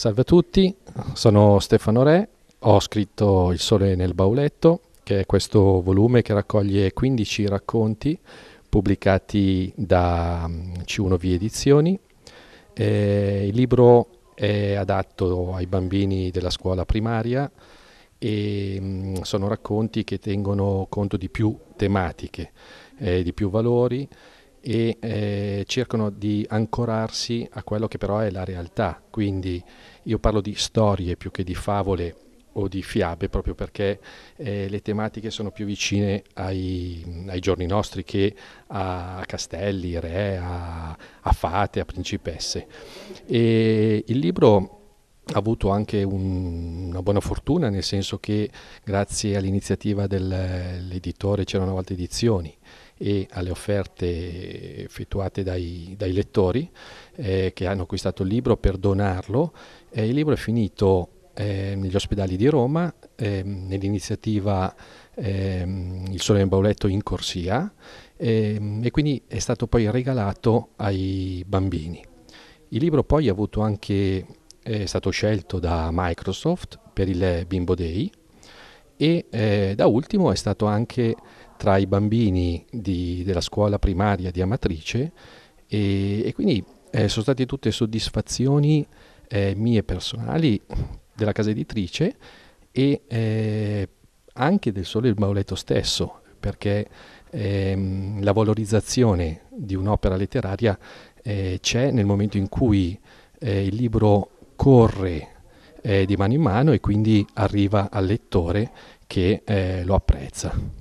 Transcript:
Salve a tutti, sono Stefano Re, ho scritto Il sole nel bauletto, che è questo volume che raccoglie 15 racconti pubblicati da mm, C1V Edizioni. Eh, il libro è adatto ai bambini della scuola primaria e mm, sono racconti che tengono conto di più tematiche, eh, di più valori e eh, cercano di ancorarsi a quello che però è la realtà. Quindi io parlo di storie più che di favole o di fiabe proprio perché eh, le tematiche sono più vicine ai, ai, giorni nostri che a castelli, re, a, a fate, a principesse. E il libro ha avuto anche un, una buona fortuna, nel senso che grazie all'iniziativa dell'editore c'erano una volta edizioni e alle offerte effettuate dai, dai lettori eh, che hanno acquistato il libro per donarlo. Eh, il libro è finito eh, negli ospedali di Roma, ehm, nell'iniziativa ehm, Il Sole nel Bauletto in Corsia ehm, e quindi è stato poi regalato ai bambini. Il libro poi è, anche, eh, è stato scelto da Microsoft per il Bimbo Day e eh, da ultimo è stato anche tra i bambini di, della scuola primaria di Amatrice e, e quindi eh, sono state tutte soddisfazioni eh, mie personali della casa editrice e eh, anche del Sole il Bauletto stesso, perché ehm, la valorizzazione di un'opera letteraria eh, c'è nel momento in cui eh, il libro corre eh, di mano in mano e quindi arriva al lettore che lo apprezza.